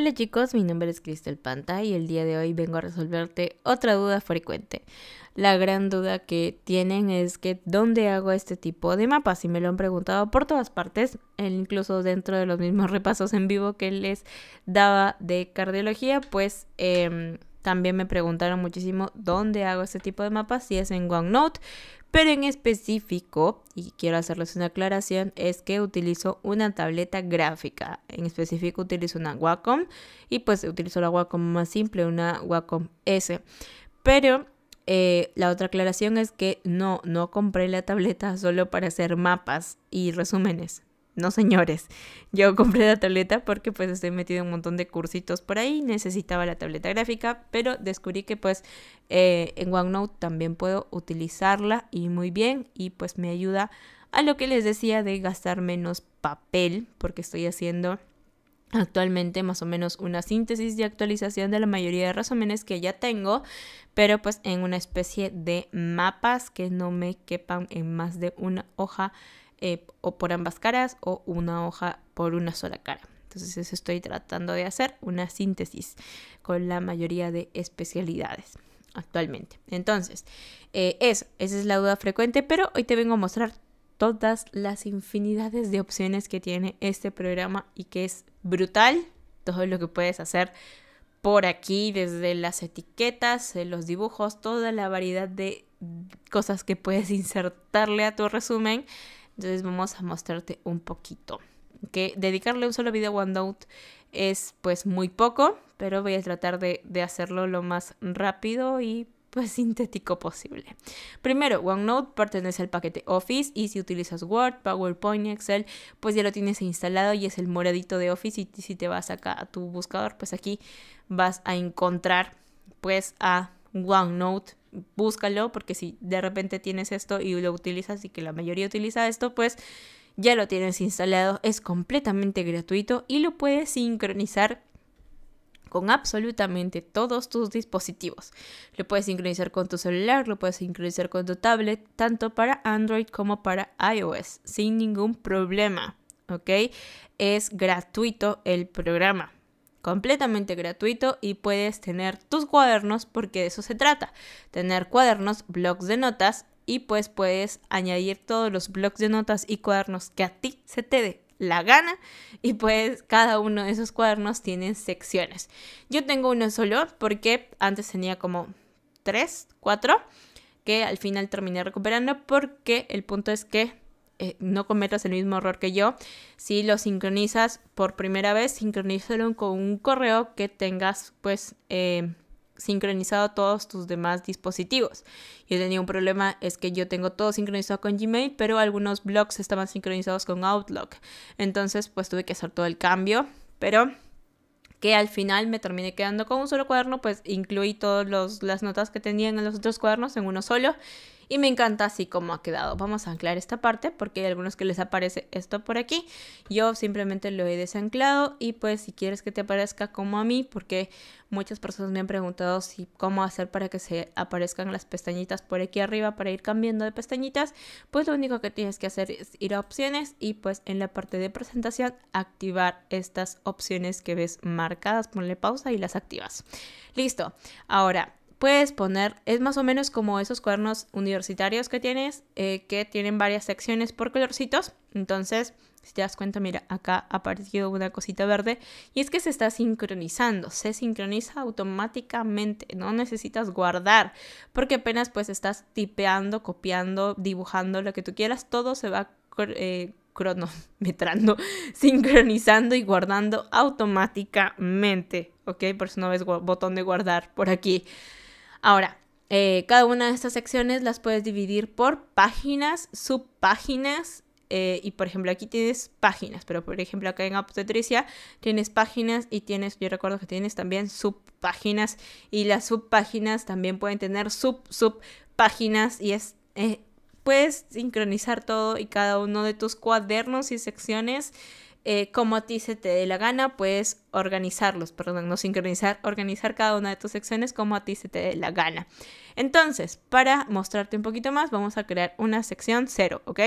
Hola chicos, mi nombre es Cristel Panta y el día de hoy vengo a resolverte otra duda frecuente. La gran duda que tienen es que ¿dónde hago este tipo de mapas? Y me lo han preguntado por todas partes, e incluso dentro de los mismos repasos en vivo que les daba de cardiología, pues... Eh, también me preguntaron muchísimo dónde hago este tipo de mapas, si es en OneNote, pero en específico, y quiero hacerles una aclaración, es que utilizo una tableta gráfica. En específico utilizo una Wacom y pues utilizo la Wacom más simple, una Wacom S. Pero eh, la otra aclaración es que no, no compré la tableta solo para hacer mapas y resúmenes no señores, yo compré la tableta porque pues estoy metido en un montón de cursitos por ahí, necesitaba la tableta gráfica, pero descubrí que pues eh, en OneNote también puedo utilizarla y muy bien y pues me ayuda a lo que les decía de gastar menos papel porque estoy haciendo actualmente más o menos una síntesis y actualización de la mayoría de resúmenes que ya tengo, pero pues en una especie de mapas que no me quepan en más de una hoja eh, o por ambas caras o una hoja por una sola cara. Entonces eso estoy tratando de hacer, una síntesis con la mayoría de especialidades actualmente. Entonces, eh, eso, esa es la duda frecuente, pero hoy te vengo a mostrar todas las infinidades de opciones que tiene este programa y que es brutal todo lo que puedes hacer por aquí, desde las etiquetas, eh, los dibujos, toda la variedad de cosas que puedes insertarle a tu resumen entonces vamos a mostrarte un poquito. Que dedicarle un solo video OneNote es pues muy poco, pero voy a tratar de, de hacerlo lo más rápido y pues sintético posible. Primero, OneNote pertenece al paquete Office y si utilizas Word, PowerPoint, Excel, pues ya lo tienes instalado y es el moradito de Office y si te vas acá a tu buscador, pues aquí vas a encontrar pues a OneNote, búscalo, porque si de repente tienes esto y lo utilizas y que la mayoría utiliza esto, pues ya lo tienes instalado, es completamente gratuito y lo puedes sincronizar con absolutamente todos tus dispositivos. Lo puedes sincronizar con tu celular, lo puedes sincronizar con tu tablet, tanto para Android como para iOS, sin ningún problema, ¿ok? Es gratuito el programa completamente gratuito y puedes tener tus cuadernos porque de eso se trata, tener cuadernos, blogs de notas y pues puedes añadir todos los blogs de notas y cuadernos que a ti se te dé la gana y pues cada uno de esos cuadernos tiene secciones. Yo tengo uno solo porque antes tenía como tres, cuatro que al final terminé recuperando porque el punto es que eh, no cometas el mismo error que yo. Si lo sincronizas por primera vez, sincronízalo con un correo que tengas pues eh, sincronizado todos tus demás dispositivos. Yo tenía un problema, es que yo tengo todo sincronizado con Gmail, pero algunos blogs estaban sincronizados con Outlook. Entonces pues tuve que hacer todo el cambio, pero que al final me terminé quedando con un solo cuaderno, pues incluí todas las notas que tenían en los otros cuadernos en uno solo y me encanta así como ha quedado. Vamos a anclar esta parte porque hay algunos que les aparece esto por aquí. Yo simplemente lo he desanclado y pues si quieres que te aparezca como a mí, porque muchas personas me han preguntado si cómo hacer para que se aparezcan las pestañitas por aquí arriba para ir cambiando de pestañitas, pues lo único que tienes que hacer es ir a opciones y pues en la parte de presentación activar estas opciones que ves marcadas, ponle pausa y las activas. Listo. Ahora, puedes poner, es más o menos como esos cuadernos universitarios que tienes, eh, que tienen varias secciones por colorcitos. Entonces, si te das cuenta, mira, acá ha aparecido una cosita verde y es que se está sincronizando, se sincroniza automáticamente, no necesitas guardar, porque apenas pues estás tipeando, copiando, dibujando lo que tú quieras, todo se va eh, cronometrando, sincronizando y guardando automáticamente, ¿ok? Por eso no ves botón de guardar por aquí. Ahora, eh, cada una de estas secciones las puedes dividir por páginas, subpáginas. Eh, y por ejemplo, aquí tienes páginas, pero por ejemplo, acá en obstetricia tienes páginas y tienes, yo recuerdo que tienes también subpáginas y las subpáginas también pueden tener sub, subpáginas y es, eh, puedes sincronizar todo y cada uno de tus cuadernos y secciones eh, como a ti se te dé la gana, puedes organizarlos, perdón, no sincronizar, organizar cada una de tus secciones como a ti se te dé la gana. Entonces, para mostrarte un poquito más, vamos a crear una sección cero, ¿ok?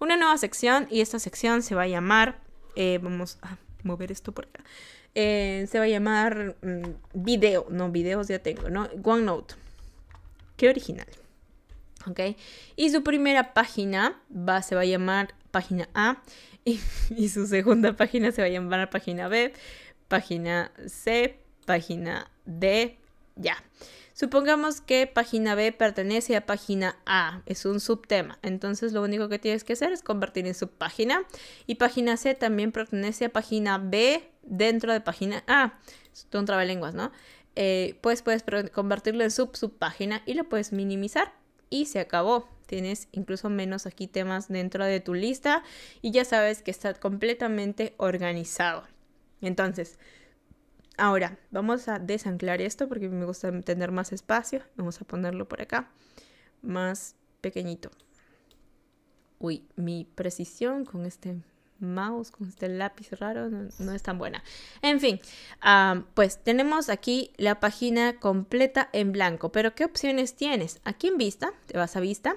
Una nueva sección y esta sección se va a llamar, eh, vamos a mover esto por acá, eh, se va a llamar mm, video, no, videos ya tengo, ¿no? OneNote. Qué original. ¿Ok? Y su primera página se va a llamar página A y, su segunda página se va a llamar página B, página C, página D, ya. Supongamos que página B pertenece a página A, es un subtema, entonces lo único que tienes que hacer es convertir en subpágina y página C también pertenece a página B dentro de página A. Es un trabalenguas, ¿no? Eh, pues puedes convertirlo en sub subpágina y lo puedes minimizar y se acabó. Tienes incluso menos aquí temas dentro de tu lista y ya sabes que está completamente organizado. Entonces, ahora vamos a desanclar esto porque me gusta tener más espacio. Vamos a ponerlo por acá, más pequeñito. Uy, mi precisión con este mouse, con este lápiz raro, no, es tan buena. En fin, pues tenemos aquí la página completa en blanco, pero ¿qué opciones tienes? Aquí en vista, te vas a vista.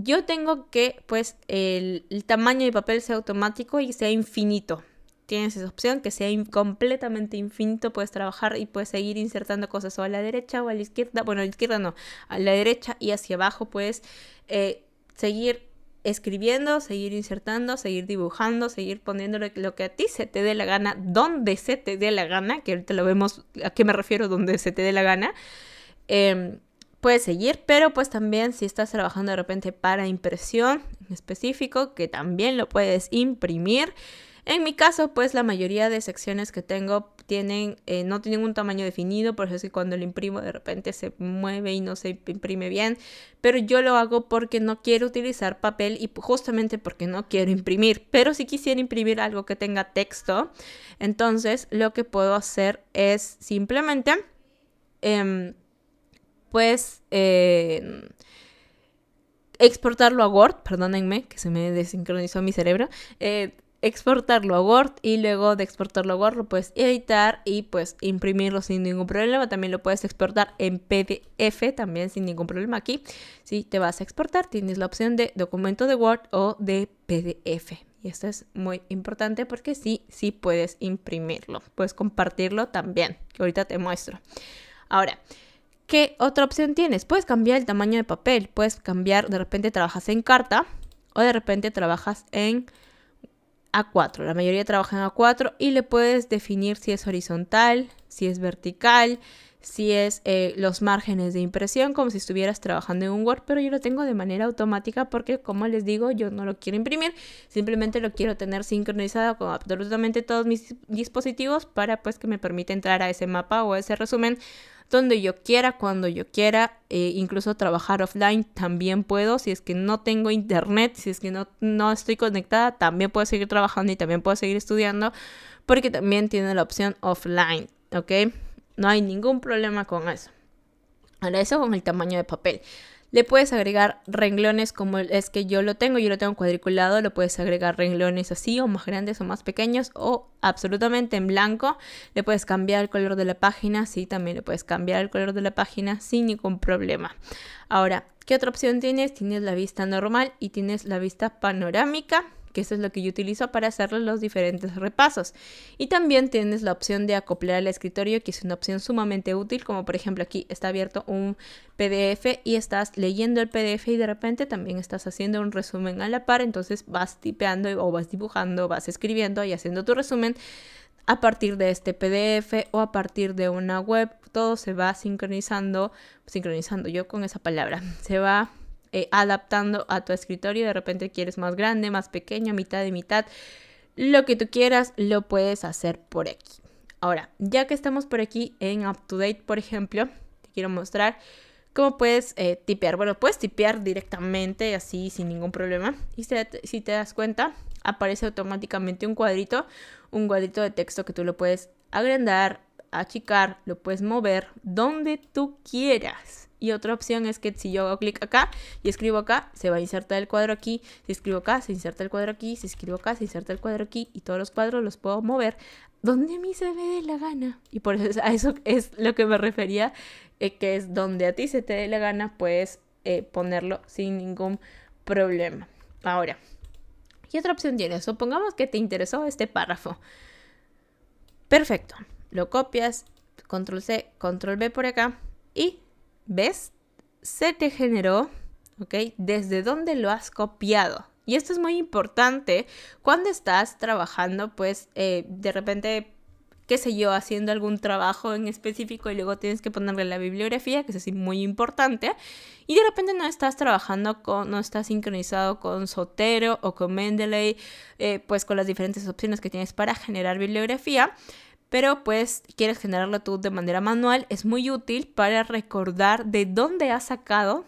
Yo tengo que, pues, el, tamaño de papel sea automático y sea infinito tienes esa opción que sea completamente infinito, puedes trabajar y puedes seguir insertando cosas o a la derecha o a la izquierda, bueno, a la izquierda no, a la derecha y hacia abajo puedes eh, seguir escribiendo, seguir insertando, seguir dibujando, seguir poniendo lo que a ti se te dé la gana, donde se te dé la gana, que ahorita lo vemos a qué me refiero, donde se te dé la gana. Em, puedes seguir, pero pues también si estás trabajando de repente para impresión en específico, que también lo puedes imprimir. En mi caso, pues la mayoría de secciones que tengo tienen, eh, no tienen un tamaño definido, por eso es que cuando lo imprimo de repente se mueve y no se imprime bien, pero yo lo hago porque no quiero utilizar papel y justamente porque no quiero imprimir, pero si quisiera imprimir algo que tenga texto, entonces lo que puedo hacer es simplemente, em, pues... Eh, exportarlo a Word, perdónenme que se me desincronizó mi cerebro, eh, exportarlo a Word y luego de exportarlo a Word lo puedes editar y pues imprimirlo sin ningún problema. También lo puedes exportar en PDF también sin ningún problema aquí. Si te vas a exportar tienes la opción de documento de Word o de PDF. Y esto es muy importante porque sí, sí puedes imprimirlo. Puedes compartirlo también. que Ahorita te muestro. Ahora, ¿qué otra opción tienes? Puedes cambiar el tamaño de papel. Puedes cambiar, de repente trabajas en carta o de repente trabajas en a4. La mayoría trabajan A4 y le puedes definir si es horizontal, si es vertical, si es eh, los márgenes de impresión, como si estuvieras trabajando en un Word, pero yo lo tengo de manera automática porque, como les digo, yo no lo quiero imprimir, simplemente lo quiero tener sincronizado con absolutamente todos mis dispositivos para pues que me permita entrar a ese mapa o a ese resumen donde yo quiera, cuando yo quiera, eh, incluso trabajar offline también puedo, si es que no tengo internet, si es que no, no estoy conectada, también puedo seguir trabajando y también puedo seguir estudiando, porque también tiene la opción offline, ¿ok? No hay ningún problema con eso. Ahora eso con el tamaño de papel le puedes agregar renglones como es que yo lo tengo, yo lo tengo cuadriculado, lo puedes agregar renglones así o más grandes o más pequeños o absolutamente en blanco, le puedes cambiar el color de la página, sí, también le puedes cambiar el color de la página sin ningún problema. Ahora, ¿qué otra opción tienes? Tienes la vista normal y tienes la vista panorámica que eso es lo que yo utilizo para hacer los diferentes repasos. Y también tienes la opción de acoplar al escritorio, que es una opción sumamente útil, como por ejemplo aquí está abierto un PDF y estás leyendo el PDF y de repente también estás haciendo un resumen a la par, entonces vas tipeando o vas dibujando, vas escribiendo y haciendo tu resumen a partir de este PDF o a partir de una web, todo se va sincronizando, sincronizando yo con esa palabra, se va eh, adaptando a tu escritorio. De repente quieres más grande, más pequeño, mitad y mitad. Lo que tú quieras lo puedes hacer por aquí. Ahora, ya que estamos por aquí en Up to Date, por ejemplo, te quiero mostrar cómo puedes eh, tipear. Bueno, puedes tipear directamente así sin ningún problema. Y si si te das cuenta, aparece automáticamente un cuadrito, un cuadrito de texto que tú lo puedes agrandar, achicar, lo puedes mover donde tú quieras. Y otra opción es que si yo hago clic acá y escribo acá, se va a insertar el cuadro aquí. Si escribo acá, se inserta el cuadro aquí. Si escribo acá, se inserta el cuadro aquí. Y todos los cuadros los puedo mover donde a mí se me dé la gana. Y por eso a eso es lo que me refería, eh, que es donde a ti se te dé la gana, puedes eh, ponerlo sin ningún problema. Ahora, ¿qué otra opción tienes? Supongamos que te interesó este párrafo. Perfecto lo copias, control C, control B por acá y ves, se te generó, ¿ok? Desde dónde lo has copiado. Y esto es muy importante cuando estás trabajando, pues eh, de repente qué sé yo, haciendo algún trabajo en específico y luego tienes que ponerle la bibliografía, que es así muy importante, y de repente no estás trabajando con, no estás sincronizado con Sotero o con Mendeley, eh, pues con las diferentes opciones que tienes para generar bibliografía, pero pues quieres generarlo tú de manera manual, es muy útil para recordar de dónde has sacado.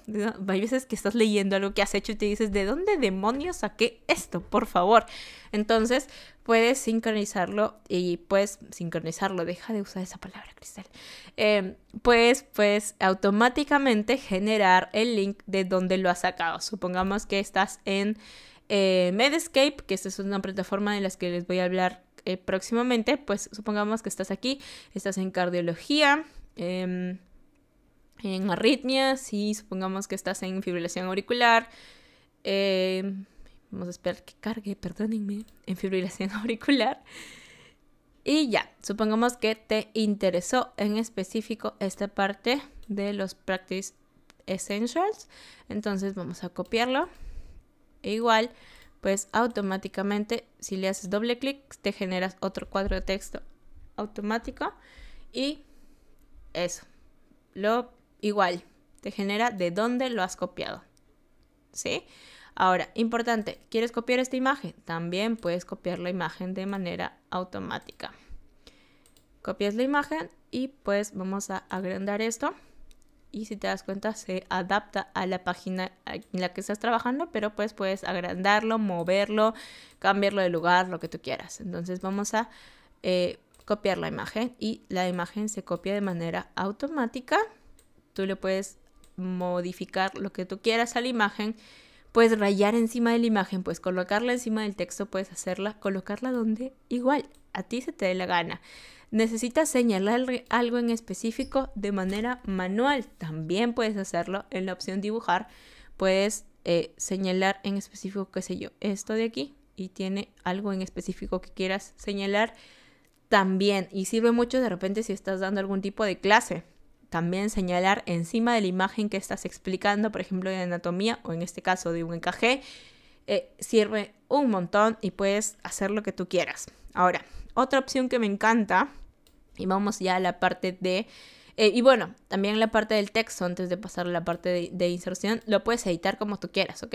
Hay veces que estás leyendo algo que has hecho y te dices, ¿de dónde demonios saqué esto? Por favor. Entonces puedes sincronizarlo y puedes sincronizarlo, deja de usar esa palabra, Cristel. Em, pues, puedes pues, pues automáticamente generar el link de dónde lo has sacado. Supongamos que estás en eh, Medscape, que esta es una plataforma de las que les voy a hablar eh, próximamente, pues supongamos que estás aquí, estás en cardiología, em, en arritmias y supongamos que estás en fibrilación auricular. Em, vamos a esperar que cargue, perdónenme, en fibrilación auricular. Y ya, supongamos que te interesó en específico esta parte de los Practice Essentials. Entonces vamos a copiarlo. igual pues automáticamente si le haces doble clic te generas otro cuadro de texto automático y eso. Lo igual, te genera de dónde lo has copiado. ¿Sí? Ahora, importante, ¿quieres copiar esta imagen? También puedes copiar la imagen de manera automática. Copias la imagen y pues vamos a agrandar esto y si te das cuenta se adapta a la página en la que estás trabajando, pero pues puedes agrandarlo, moverlo, cambiarlo de lugar, lo que tú quieras. Entonces vamos a eh, copiar la imagen y la imagen se copia de manera automática. Tú le puedes modificar lo que tú quieras a la imagen. Puedes rayar encima de la imagen, puedes colocarla encima del texto, puedes hacerla, colocarla donde igual a ti se te dé la gana. Necesitas señalar algo en específico de manera manual. También puedes hacerlo en la opción dibujar. Puedes eh, señalar en específico, qué sé yo, esto de aquí y tiene algo en específico que quieras señalar también. Y sirve mucho de repente si estás dando algún tipo de clase. También señalar encima de la imagen que estás explicando, por ejemplo, de anatomía o en este caso de un encaje, eh, sirve un montón y puedes hacer lo que tú quieras. Ahora, otra opción que me encanta, y vamos ya a la parte de... Eh, y bueno, también la parte del texto, antes de pasar a la parte de, inserción, lo puedes editar como tú quieras, ¿ok?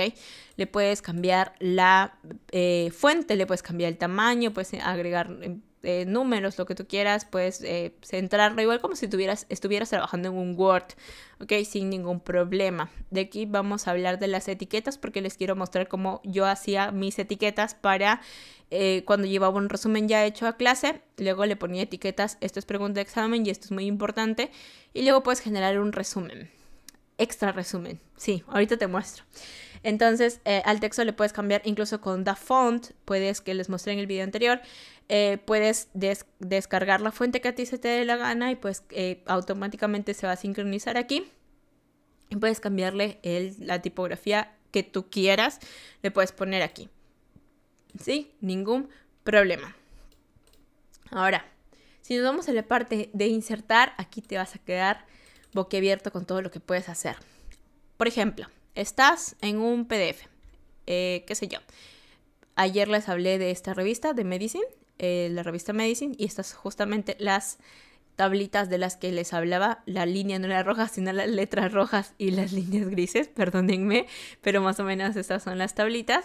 Le puedes cambiar la eh, fuente, le puedes cambiar el tamaño, puedes agregar em, eh, números, lo que tú quieras, puedes eh, centrarlo igual como si tuvieras, estuvieras trabajando en un Word, ¿ok? Sin ningún problema. De aquí vamos a hablar de las etiquetas porque les quiero mostrar cómo yo hacía mis etiquetas para eh, cuando llevaba un resumen ya hecho a clase, luego le ponía etiquetas, esto es pregunta de examen y esto es muy importante, y luego puedes generar un resumen, extra resumen, sí, ahorita te muestro. Entonces, eh, al texto le puedes cambiar incluso con da font, puedes, que les mostré en el video anterior, eh, puedes descargar la fuente que a ti se te dé la gana y pues eh, automáticamente se va a sincronizar aquí. Y puedes cambiarle la tipografía que tú quieras, le puedes poner aquí. ¿Sí? Ningún problema. Ahora, si nos vamos a la parte de insertar, aquí te vas a quedar boquiabierto con todo lo que puedes hacer. Por ejemplo, estás en un PDF, eh, qué sé yo. Ayer les hablé de esta revista de Medicine, eh, la revista Medicine, y estas justamente las tablitas de las que les hablaba, la línea no era roja, sino las letras rojas y las líneas grises, perdónenme, pero más o menos estas son las tablitas.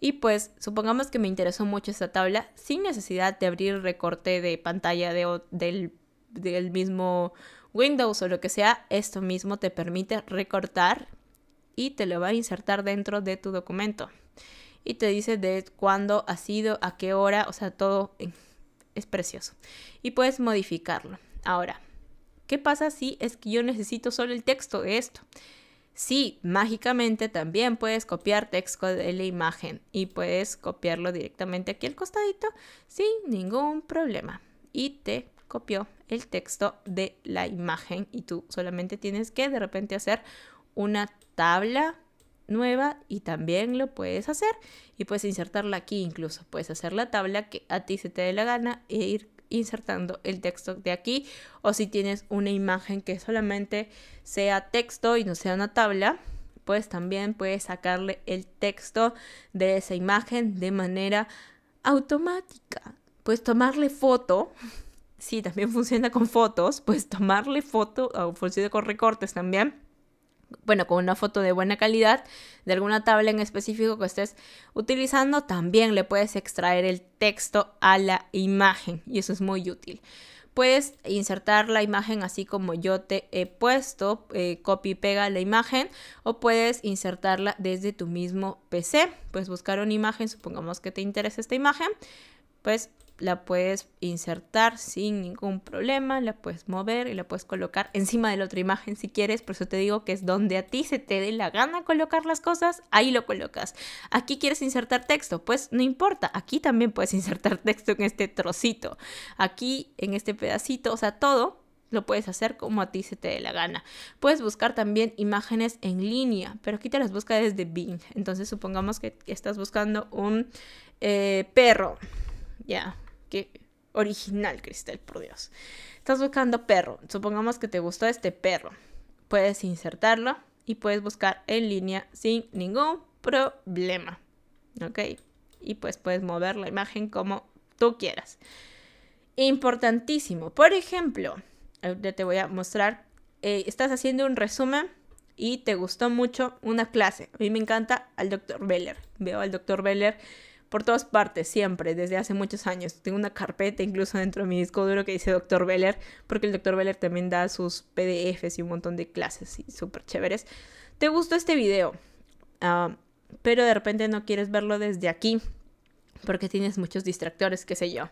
Y pues supongamos que me interesó mucho esta tabla sin necesidad de abrir recorte de pantalla de, del, del mismo Windows o lo que sea, esto mismo te permite recortar y te lo va a insertar dentro de tu documento. Y te dice de cuándo ha sido, a qué hora, o sea, todo es precioso. Y puedes modificarlo. Ahora, ¿qué pasa si es que yo necesito solo el texto de esto? Sí, mágicamente también puedes copiar texto de la imagen y puedes copiarlo directamente aquí al costadito sin ningún problema. Y te copió el texto de la imagen y tú solamente tienes que de repente hacer una tabla nueva y también lo puedes hacer y puedes insertarla aquí incluso puedes hacer la tabla que a ti se te dé la gana e ir insertando el texto de aquí o si tienes una imagen que solamente sea texto y no sea una tabla pues también puedes sacarle el texto de esa imagen de manera automática puedes tomarle foto si también funciona con fotos puedes tomarle foto o funciona con recortes también bueno, con una foto de buena calidad de alguna tabla en específico que estés utilizando, también le puedes extraer el texto a la imagen y eso es muy útil. Puedes insertar la imagen así como yo te he puesto, eh, copia y pega la imagen o puedes insertarla desde tu mismo PC. Puedes buscar una imagen, supongamos que te interesa esta imagen, pues la puedes insertar sin ningún problema, la puedes mover y la puedes colocar encima de la otra imagen si quieres, por eso te digo que es donde a ti se te dé la gana colocar las cosas, ahí lo colocas. Aquí quieres insertar texto, pues no importa, aquí también puedes insertar texto en este trocito, aquí en este pedacito, o sea, todo lo puedes hacer como a ti se te dé la gana. Puedes buscar también imágenes en línea, pero aquí te las busca desde Bing. Entonces supongamos que estás buscando un eh, perro. Ya, Qué original, Cristel, por Dios. Estás buscando perro. Supongamos que te gustó este perro. Puedes insertarlo y puedes buscar en línea sin ningún problema. ¿Ok? Y pues puedes mover la imagen como tú quieras. Importantísimo. Por ejemplo, ya te voy a mostrar. Eh, estás haciendo un resumen y te gustó mucho una clase. A mí me encanta al Dr. Beller. Veo al doctor Beller por todas partes, siempre, desde hace muchos años. Tengo una carpeta incluso dentro de mi disco duro que dice Dr. Beller, porque el Dr. Beller también da sus PDFs y un montón de clases y súper chéveres. ¿Te gustó este video? Ah, pero de repente no quieres verlo desde aquí, porque tienes muchos distractores, qué sé yo.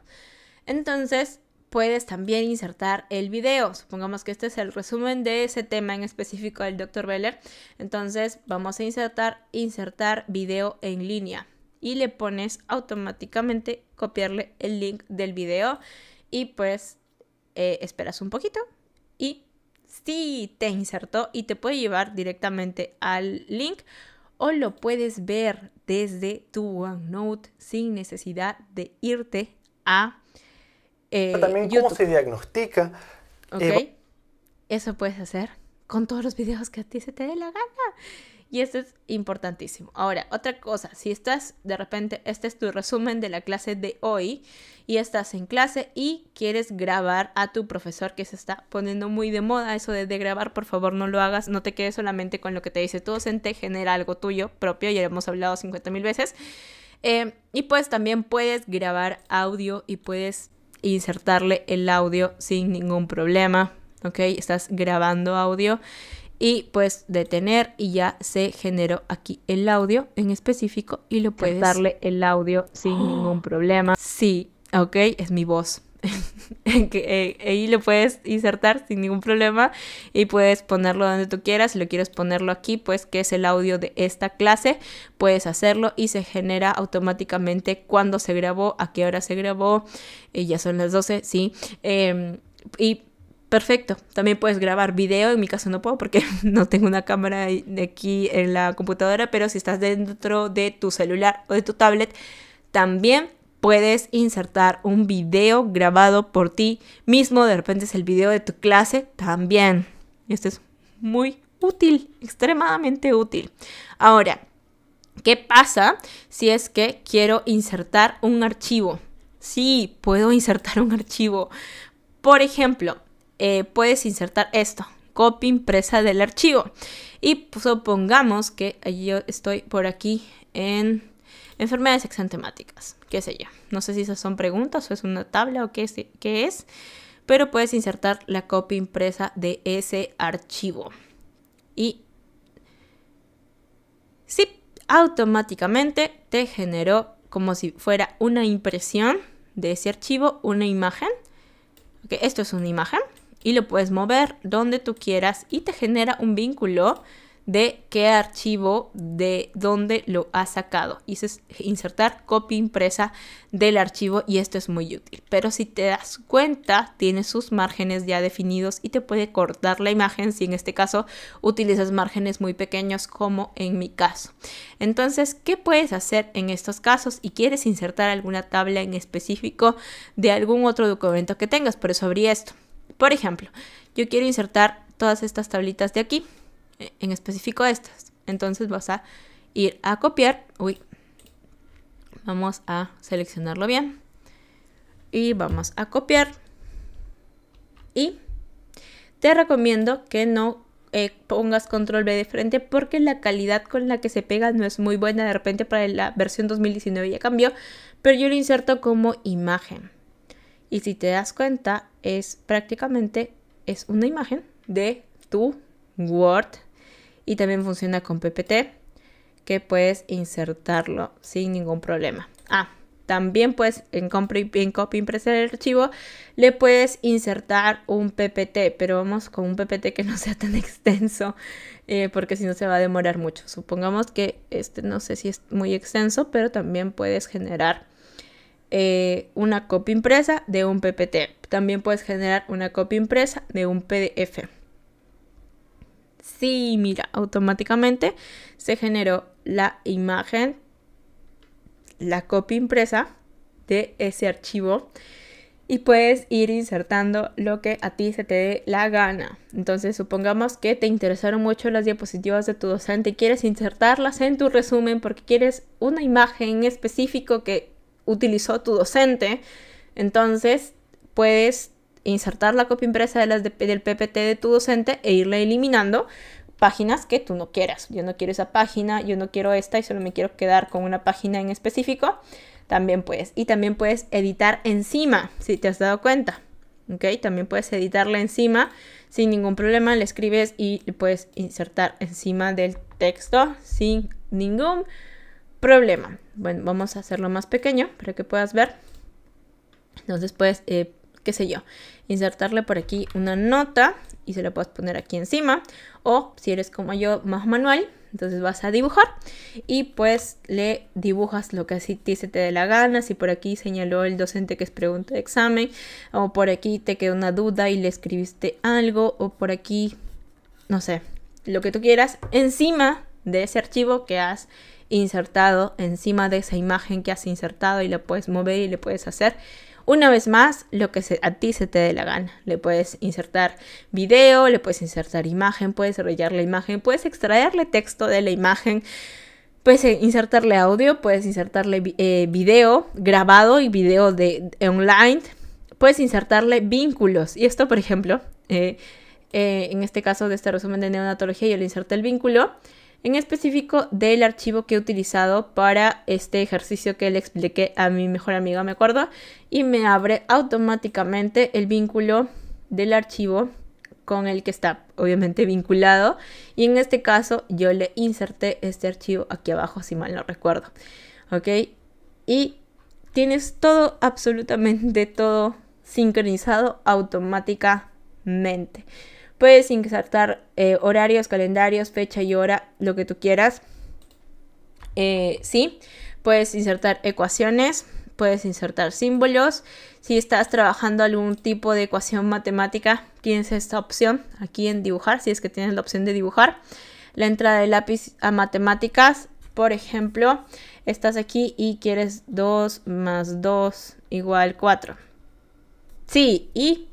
Entonces, puedes también insertar el video. Supongamos que este es el resumen de ese tema en específico del Dr. Beller. Entonces, vamos a insertar, insertar video en línea y le pones automáticamente copiarle el link del video y pues eh, esperas un poquito y sí te insertó y te puede llevar directamente al link o lo puedes ver desde tu OneNote sin necesidad de irte a eh, también cómo se diagnostica. Ok, eh, eso puedes hacer con todos los videos que a ti se te dé la gana. Y esto es importantísimo. Ahora, otra cosa, si estás de repente, este es tu resumen de la clase de hoy y estás en clase y quieres grabar a tu profesor que se está poniendo muy de moda eso de, grabar, por favor no lo hagas, no te quedes solamente con lo que te dice tu docente, genera algo tuyo propio, ya hemos hablado 50 mil veces. Em, y pues también puedes grabar audio y puedes insertarle el audio sin ningún problema, ¿ok? Estás grabando audio y pues detener y ya se generó aquí el audio en específico y lo puedes darle el audio sin ningún problema. Sí, ok, es mi voz. Eh, ahí lo puedes insertar sin ningún problema y puedes ponerlo donde tú quieras. Si lo quieres ponerlo aquí, pues que es el audio de esta clase, puedes hacerlo y se genera automáticamente cuando se grabó, a qué hora se grabó. Eh, ya son las 12, sí. Em, y Perfecto. También puedes grabar video. En mi caso no puedo porque no tengo una cámara de aquí en la computadora, pero si estás dentro de tu celular o de tu tablet, también puedes insertar un video grabado por ti mismo. De repente es el video de tu clase también. Esto es muy útil, extremadamente útil. Ahora, ¿qué pasa si es que quiero insertar un archivo? Sí, puedo insertar un archivo. Por ejemplo, eh, puedes insertar esto, copia impresa del archivo. Y pues, supongamos que yo estoy por aquí en enfermedades exantemáticas, qué sé yo. No sé si esas son preguntas o es una tabla o qué es, qué es pero puedes insertar la copia impresa de ese archivo. Y sí, automáticamente te generó como si fuera una impresión de ese archivo, una imagen. Okay, esto es una imagen y lo puedes mover donde tú quieras y te genera un vínculo de qué archivo de dónde lo has sacado. Y insertar copia impresa del archivo y esto es muy útil. Pero si te das cuenta, tiene sus márgenes ya definidos y te puede cortar la imagen si en este caso utilizas márgenes muy pequeños como en mi caso. Entonces, ¿qué puedes hacer en estos casos? Y quieres insertar alguna tabla en específico de algún otro documento que tengas, por eso abrí esto. Por ejemplo, yo quiero insertar todas estas tablitas de aquí, eh, en específico estas. Entonces vas a ir a copiar. Uy, vamos a seleccionarlo bien. Y vamos a copiar. Y te recomiendo que no eh, pongas control B de frente porque la calidad con la que se pega no es muy buena. De repente para la versión 2019 ya cambió, pero yo lo inserto como imagen. Y si te das cuenta, es prácticamente es una imagen de tu Word y también funciona con PPT que puedes insertarlo sin ningún problema. Ah, también puedes en copy, en copy impresar el archivo le puedes insertar un PPT, pero vamos con un PPT que no sea tan extenso eh, porque si no se va a demorar mucho. Supongamos que este no sé si es muy extenso, pero también puedes generar eh, una copia impresa de un PPT. También puedes generar una copia impresa de un PDF. Sí, mira, automáticamente se generó la imagen, la copia impresa de ese archivo y puedes ir insertando lo que a ti se te dé la gana. Entonces, supongamos que te interesaron mucho las diapositivas de tu docente, y quieres insertarlas en tu resumen porque quieres una imagen específico que utilizó tu docente. Entonces, puedes insertar la copia impresa del PPT de tu docente e irle eliminando páginas que tú no quieras. Yo no quiero esa página, yo no quiero esta y solo me quiero quedar con una página en específico. También puedes. Y también puedes editar encima, si te has dado cuenta. ¿Ok? También puedes editarla encima sin ningún problema. Le escribes y le puedes insertar encima del texto sin ningún problema. Bueno, vamos a hacerlo más pequeño para que puedas ver. Entonces puedes, eh, qué sé yo, insertarle por aquí una nota y se la puedes poner aquí encima. O si eres como yo, más manual, entonces vas a dibujar y pues le dibujas lo que así ti se te dé la gana. Si por aquí señaló el docente que es pregunta de examen, o por aquí te quedó una duda y le escribiste algo, o por aquí, no sé, lo que tú quieras encima de ese archivo que has insertado encima de esa imagen que has insertado y la puedes mover y le puedes hacer. Una vez más, lo que a ti se te dé la gana. Le puedes insertar video, le puedes insertar imagen, puedes rellenar la imagen, puedes extraerle texto de la imagen, puedes eh, insertarle audio, puedes insertarle eh, video grabado y video de, online, puedes insertarle vínculos. Y esto, por ejemplo, eh, en este caso de este resumen de neonatología, yo le inserté el vínculo en específico del archivo que he utilizado para este ejercicio que le expliqué a mi mejor amiga, me acuerdo, y me abre automáticamente el vínculo del archivo con el que está obviamente vinculado y en este caso yo le inserté este archivo aquí abajo si mal no recuerdo ok y tienes todo absolutamente todo sincronizado automáticamente Puedes insertar eh, horarios, calendarios, fecha y hora, lo que tú quieras. Eh, sí, puedes insertar ecuaciones, puedes insertar símbolos. Si estás trabajando algún tipo de ecuación matemática, tienes esta opción aquí en dibujar, si es que tienes la opción de dibujar. La entrada de lápiz a matemáticas, por ejemplo, estás aquí y quieres 2 más 2 igual 4. Sí, y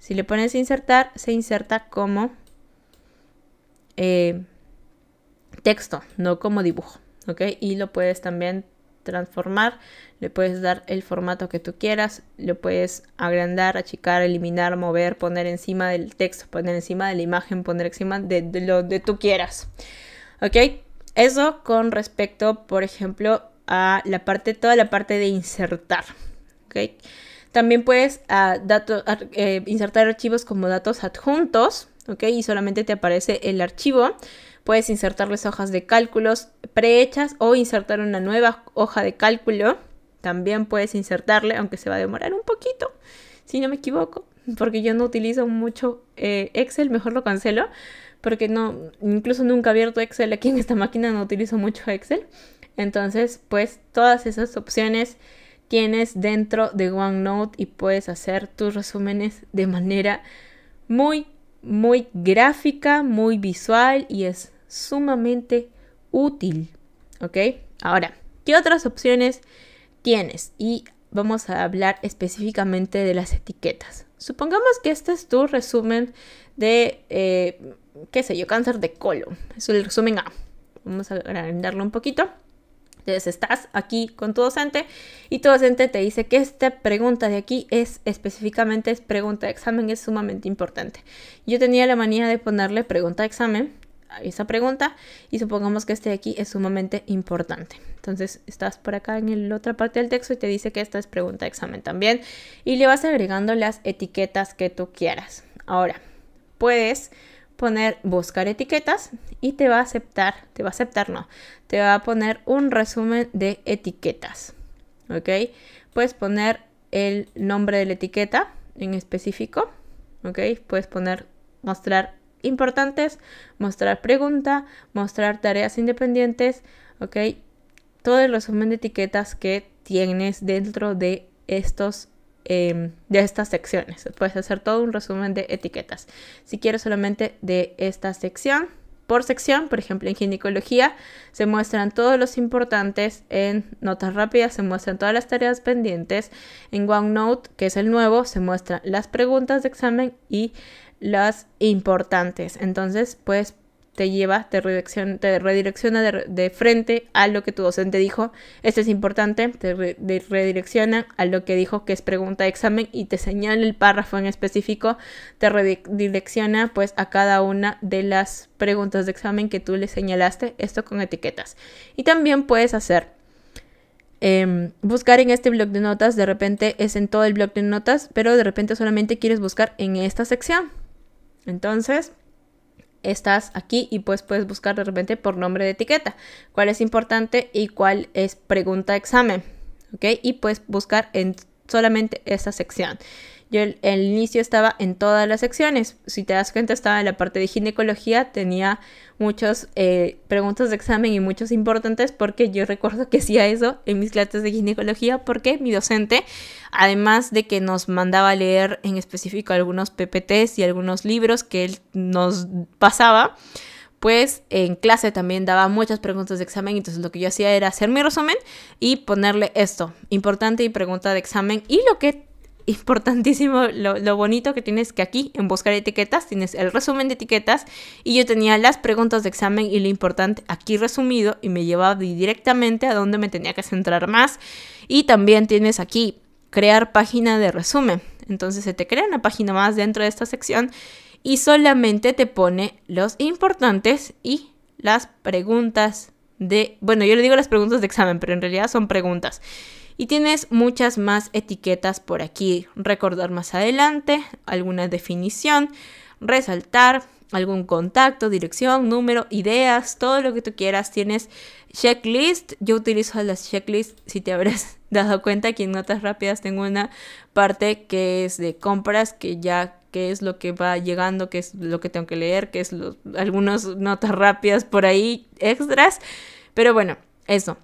si le pones insertar, se inserta como eh, texto, no como dibujo. ¿Ok? Y lo puedes también transformar, le puedes dar el formato que tú quieras, lo puedes agrandar, achicar, eliminar, mover, poner encima del texto, poner encima de la imagen, poner encima de, lo que tú quieras. ¿Ok? Eso con respecto, por ejemplo, a la parte, toda la parte de insertar. ¿Ok? También puedes ah, eh, insertar archivos como datos adjuntos, ¿ok? Y solamente te aparece el archivo. Puedes insertarles hojas de cálculos prehechas o insertar una nueva hoja de cálculo. También puedes insertarle, aunque se va a demorar un poquito, si no me equivoco, porque yo no utilizo mucho eh, Excel, mejor lo cancelo, porque no, incluso nunca he abierto Excel aquí en esta máquina, no utilizo mucho Excel. Entonces, pues todas esas opciones tienes dentro de OneNote y puedes hacer tus resúmenes de manera muy, muy gráfica, muy visual y es sumamente útil. ¿Ok? Ahora, ¿qué otras opciones tienes? Y vamos a hablar específicamente de las etiquetas. Supongamos que este es tu resumen de, eh, qué sé yo, cáncer de colon. Es el resumen A. Vamos a agrandarlo un poquito. Entonces estás aquí con tu docente y tu docente te dice que esta pregunta de aquí es específicamente es pregunta de examen, es sumamente importante. Yo tenía la manía de ponerle pregunta de examen a esa pregunta y supongamos que este de aquí es sumamente importante. Entonces estás por acá en la otra parte del texto y te dice que esta es pregunta de examen también y le vas agregando las etiquetas que tú quieras. Ahora, puedes poner buscar etiquetas y te va a aceptar, te va a aceptar, no, te va a poner un resumen de etiquetas. ¿Ok? Puedes poner el nombre de la etiqueta en específico. ¿Ok? Puedes poner mostrar importantes, mostrar pregunta, mostrar tareas independientes. ¿Ok? Todo el resumen de etiquetas que tienes dentro de estos Em, de estas secciones. Puedes hacer todo un resumen de etiquetas. Si quieres solamente de esta sección, por sección, por ejemplo en ginecología, se muestran todos los importantes, en notas rápidas se muestran todas las tareas pendientes, en OneNote, que es el nuevo, se muestran las preguntas de examen y las importantes. Entonces puedes te lleva, te redirecciona, redirecciona de, frente a lo que tu docente dijo. Esto es importante, te, redirecciona a lo que dijo que es pregunta de examen y te señala el párrafo en específico, te redirecciona pues a cada una de las preguntas de examen que tú le señalaste, esto con etiquetas. Y también puedes hacer em, buscar en este blog de notas, de repente es en todo el blog de notas, pero de repente solamente quieres buscar en esta sección. Entonces, estás aquí y pues puedes buscar de repente por nombre de etiqueta, cuál es importante y cuál es pregunta examen, ¿ok? Y puedes buscar en solamente esa sección. Yo el, inicio estaba en todas las secciones. Si te das cuenta, estaba en la parte de ginecología, tenía muchas eh, preguntas de examen y muchos importantes porque yo recuerdo que hacía eso en mis clases de ginecología porque mi docente, además de que nos mandaba a leer en específico algunos PPTs y algunos libros que él nos pasaba, pues en clase también daba muchas preguntas de examen, entonces lo que yo hacía era hacer mi resumen y ponerle esto, importante y pregunta de examen, y lo que importantísimo lo, bonito que tienes que aquí en buscar etiquetas tienes el resumen de etiquetas y yo tenía las preguntas de examen y lo importante aquí resumido y me llevaba directamente a donde me tenía que centrar más y también tienes aquí crear página de resumen entonces se te crea una página más dentro de esta sección y solamente te pone los importantes y las preguntas de bueno yo le digo las preguntas de examen pero en realidad son preguntas y tienes muchas más etiquetas por aquí. Recordar más adelante, alguna definición, resaltar, algún contacto, dirección, número, ideas, todo lo que tú quieras. Tienes checklist. Yo utilizo las checklist. si te habrás dado cuenta, aquí en Notas Rápidas tengo una parte que es de compras, que ya qué es lo que va llegando, qué es lo que tengo que leer, Que es algunas notas rápidas por ahí extras. Pero bueno, eso.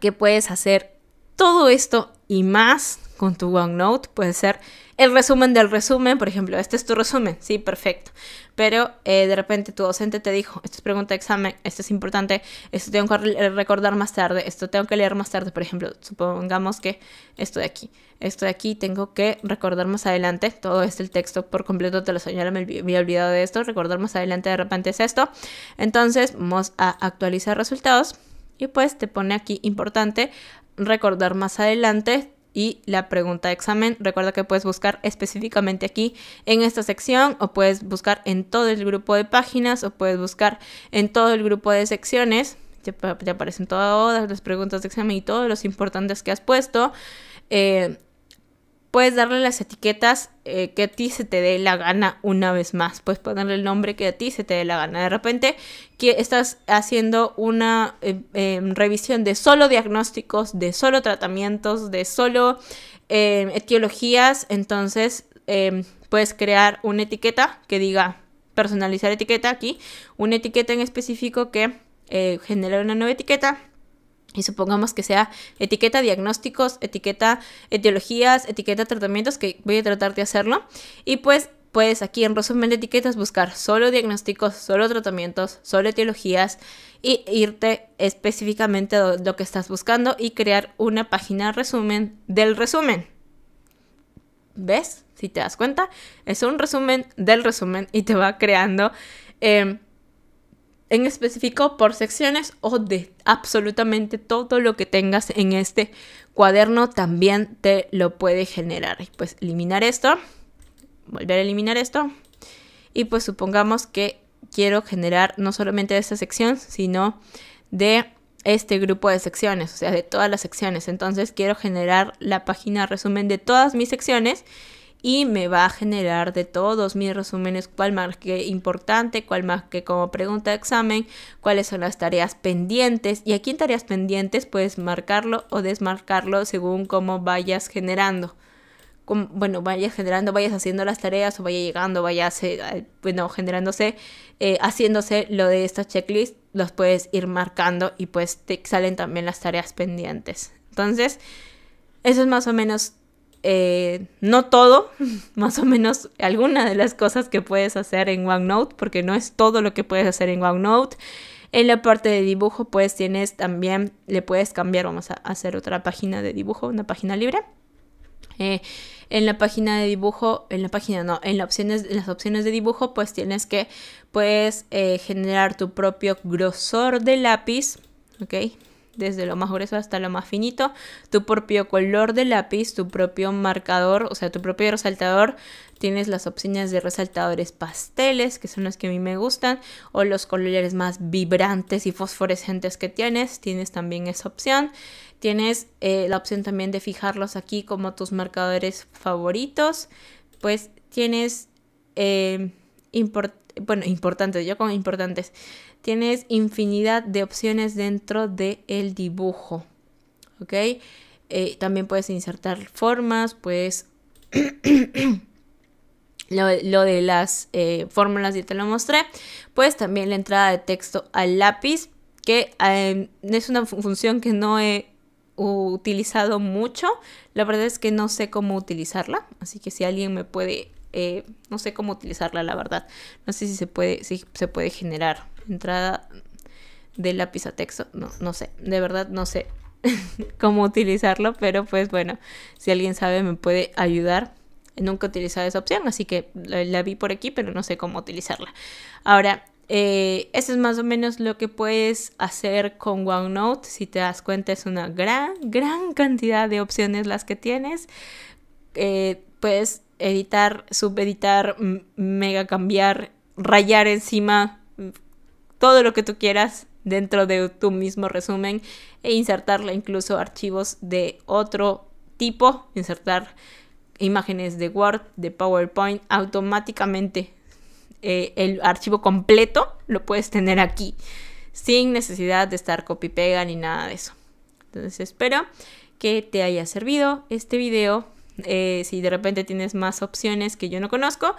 ¿Qué puedes hacer todo esto y más con tu OneNote puede ser el resumen del resumen, por ejemplo, este es tu resumen, sí, perfecto. Pero eh, de repente tu docente te dijo, esto es pregunta de examen, esto es importante, esto tengo que recordar más tarde, esto tengo que leer más tarde, por ejemplo, supongamos que esto de aquí, esto de aquí tengo que recordar más adelante, todo este texto por completo te lo señala, me había olvidado de esto, recordar más adelante de repente es esto. Entonces vamos a actualizar resultados. Y pues te pone aquí importante recordar más adelante. Y la pregunta de examen, recuerda que puedes buscar específicamente aquí en esta sección o puedes buscar en todo el grupo de páginas o puedes buscar en todo el grupo de secciones. Te, aparecen todas las preguntas de examen y todos los importantes que has puesto. Eh, puedes darle las etiquetas eh, que a ti se te dé la gana una vez más. Puedes ponerle el nombre que a ti se te dé la gana. De repente que estás haciendo una em, em, revisión de solo diagnósticos, de solo tratamientos, de solo em, etiologías. Entonces puedes crear una etiqueta que diga personalizar etiqueta aquí. Una etiqueta en específico que eh, genera una nueva etiqueta y supongamos que sea etiqueta diagnósticos, etiqueta etiologías, etiqueta tratamientos, que voy a tratar de hacerlo. Y pues puedes aquí en resumen de etiquetas buscar solo diagnósticos, solo tratamientos, solo etiologías y irte específicamente a lo que estás buscando y crear una página resumen del resumen. ¿Ves? Si te das cuenta, es un resumen del resumen y te va creando em, en específico por secciones o de absolutamente todo lo que tengas en este cuaderno también te lo puede generar. Pues eliminar esto, volver a eliminar esto y pues supongamos que quiero generar no solamente de esta sección, sino de este grupo de secciones, o sea, de todas las secciones. Entonces quiero generar la página resumen de todas mis secciones y me va a generar de todos mis resúmenes cuál marqué importante, cuál más que como pregunta de examen, cuáles son las tareas pendientes y aquí en tareas pendientes puedes marcarlo o desmarcarlo según cómo vayas generando. bueno, vayas generando, vayas haciendo las tareas o vaya llegando, vaya, eh, bueno, generándose, eh, haciéndose lo de esta checklist, los puedes ir marcando y pues te salen también las tareas pendientes. Entonces, eso es más o menos eh, no todo, más o menos alguna de las cosas que puedes hacer en OneNote, porque no es todo lo que puedes hacer en OneNote. En la parte de dibujo, pues tienes también, le puedes cambiar, vamos a hacer otra página de dibujo, una página libre. Eh, en la página de dibujo, en la página no, en, las opciones, las opciones de dibujo, pues tienes que, puedes eh, generar tu propio grosor de lápiz, ¿ok? desde lo más grueso hasta lo más finito, tu propio color de lápiz, tu propio marcador, o sea, tu propio resaltador. Tienes las opciones de resaltadores pasteles, que son los que a mí me gustan, o los colores más vibrantes y fosforescentes que tienes. Tienes también esa opción. Tienes eh, la opción también de fijarlos aquí como tus marcadores favoritos. Pues tienes eh, bueno, importantes, yo con importantes, tienes infinidad de opciones dentro del dibujo, ¿ok? Eh, también puedes insertar formas, Pues. lo, de las eh, fórmulas ya te lo mostré. Pues también la entrada de texto al lápiz, que em, es una función que no he utilizado mucho. La verdad es que no sé cómo utilizarla, así que si alguien me puede eh, no sé cómo utilizarla, la verdad. No sé si se puede, si se puede generar entrada de lápiz a texto. No, no sé, de verdad no sé cómo utilizarlo, pero pues bueno, si alguien sabe me puede ayudar. Nunca he utilizado esa opción, así que la, vi por aquí, pero no sé cómo utilizarla. Ahora, eh, eso es más o menos lo que puedes hacer con OneNote. Si te das cuenta, es una gran, gran cantidad de opciones las que tienes. Eh, editar, subeditar, mega cambiar, rayar encima, todo lo que tú quieras dentro de tu mismo resumen e insertarle incluso archivos de otro tipo, insertar imágenes de Word, de PowerPoint, automáticamente eh, el archivo completo lo puedes tener aquí, sin necesidad de estar copy-pega ni nada de eso. Entonces espero que te haya servido este video eh, si de repente tienes más opciones que yo no conozco,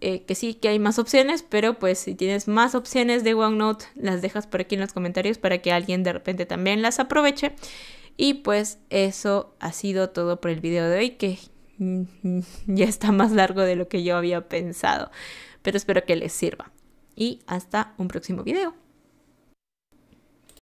eh, que sí que hay más opciones, pero pues si tienes más opciones de OneNote, las dejas por aquí en los comentarios para que alguien de repente también las aproveche. Y pues eso ha sido todo por el video de hoy, que ya está más largo de lo que yo había pensado, pero espero que les sirva. Y hasta un próximo video.